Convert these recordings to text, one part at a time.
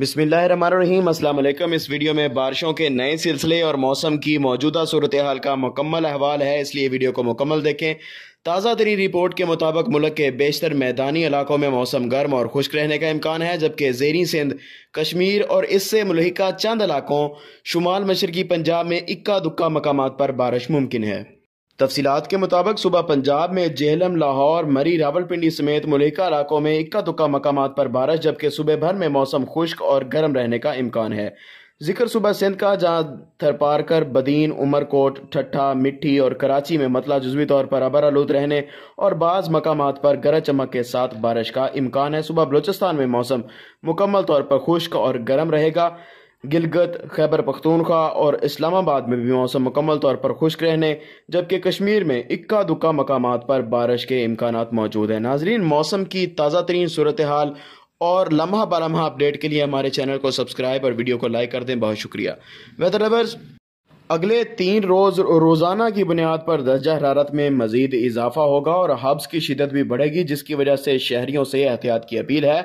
बिसमीम अल्लाम इस वीडियो में बारिशों के नए सिलसिले और मौसम की मौजूदा सूरत हाल का मुकम्मल अहवाल है इसलिए वीडियो को मुकम्मल देखें ताज़ा तरीन रिपोर्ट के मुताबिक मुल्क के बेशतर मैदानी इलाकों में मौसम गर्म और खुश्क रहने का इम्कान है जबकि जेरी सिंध कश्मीर और इससे मुलहिका चंद इलाकों शुमाल मशरकी पंजाब में इक्का दुक्का मकाम पर बारिश मुमकिन है तफसीत के मुताबिक सुबह पंजाब में जेहलम लाहौर मरी रावलपिंडी समेत मलिका इलाकों में इक्का दुक्का मकाम पर बारिश जबकि सुबह भर में मौसम खुश्क और गर्म रहने का इम्कान है जिक्र सुबह सिंध का जहाँ थरपारकर बदीन उमरकोट ठट्ठा मिट्टी और कराची में मतला जजवी तौर पर अबर आलूद रहने और बाज़ मकाम पर गरज चमक के साथ बारिश का इम्कान है सुबह बलोचिस्तान में मौसम मुकम्मल तौर पर खुश्क और गर्म रहेगा गिलगत खैबर पख्तूनख्वा और इस्लामाबाद में भी मौसम मुकम्मल तौर पर खुश्क रहने जबकि कश्मीर में इक्का दुक्का मकाम पर बारिश के इम्कान मौजूद हैं नाजरीन मौसम की ताज़ा तरीन सूरत हाल और लम्हा बलम्हा अपडेट के लिए हमारे चैनल को सब्सक्राइब और वीडियो को लाइक कर दें बहुत शुक्रिया वेदर लवर्स अगले तीन रोज रोजाना की बुनियाद पर दर्जा हरारत में मजीद इजाफा होगा और हब्स की शिदत भी बढ़ेगी जिसकी वजह से शहरियों से एहतियात की अपील है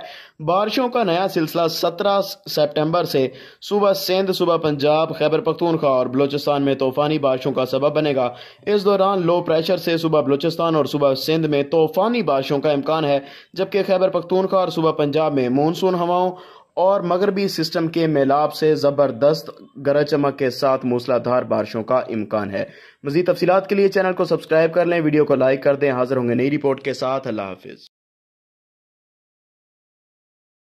बारिशों का नया सिलसिला सत्रह सेप्टेम्बर से सुबह सिंध सुबह पंजाब खैबर पख्तूनखा और बलोचिस्तान में तूफानी बारिशों का सबब बनेगा इस दौरान लो प्रेशर से सुबह बलोचिस्तान और सुबह सिंध में तूफानी बारिशों का इम्कान है जबकि खैबर पख्तूनखा और सुबह पंजाब में मानसून हवाओं और मगरबी सिस्टम के मेलाब से ज़बरदस्त गरज चमक के साथ मूसलाधार बारिशों का इम्कान है मजीद तफसीत के लिए चैनल को सब्सक्राइब कर लें वीडियो को लाइक कर दें हाजिर होंगे नई रिपोर्ट के साथ अल्लाह हाफिज़